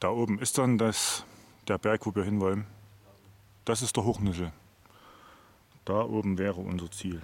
Da oben ist dann das, der Berg, wo wir hinwollen. Das ist der Hochnüssel. Da oben wäre unser Ziel.